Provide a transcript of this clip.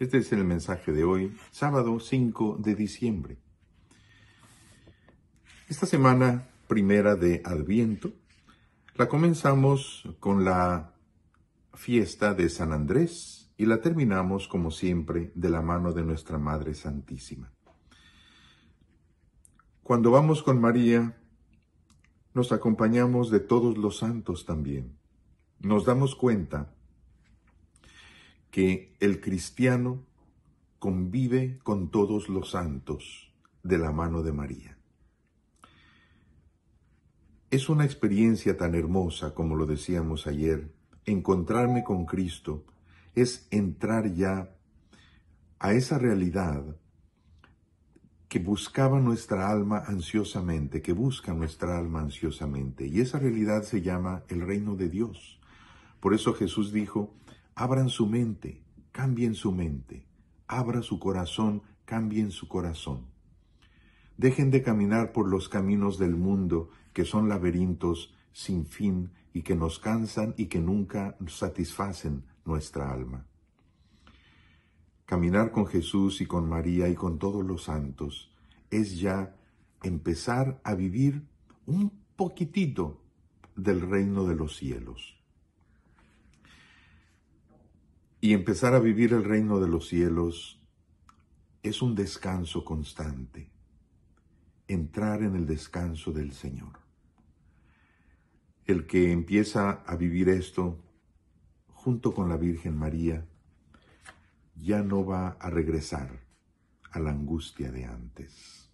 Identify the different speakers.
Speaker 1: Este es el mensaje de hoy, sábado 5 de diciembre.
Speaker 2: Esta semana
Speaker 1: primera de Adviento la comenzamos con la fiesta de San Andrés y la terminamos, como siempre, de la mano de nuestra Madre Santísima. Cuando vamos con María, nos acompañamos de todos los santos también. Nos damos cuenta que el cristiano convive con todos los santos de la mano de María. Es una experiencia tan hermosa, como lo decíamos ayer, encontrarme con Cristo es entrar ya a esa realidad que buscaba nuestra alma ansiosamente, que busca nuestra alma ansiosamente. Y esa realidad se llama el reino de Dios. Por eso Jesús dijo, Abran su mente, cambien su mente. Abra su corazón, cambien su corazón. Dejen de caminar por los caminos del mundo, que son laberintos sin fin y que nos cansan y que nunca satisfacen nuestra alma. Caminar con Jesús y con María y con todos los santos es ya empezar a vivir un poquitito del reino de los cielos. y empezar a vivir el reino de los cielos es un descanso constante, entrar en el descanso del Señor. El que empieza a vivir esto junto con la Virgen María ya no va a regresar a la angustia de antes.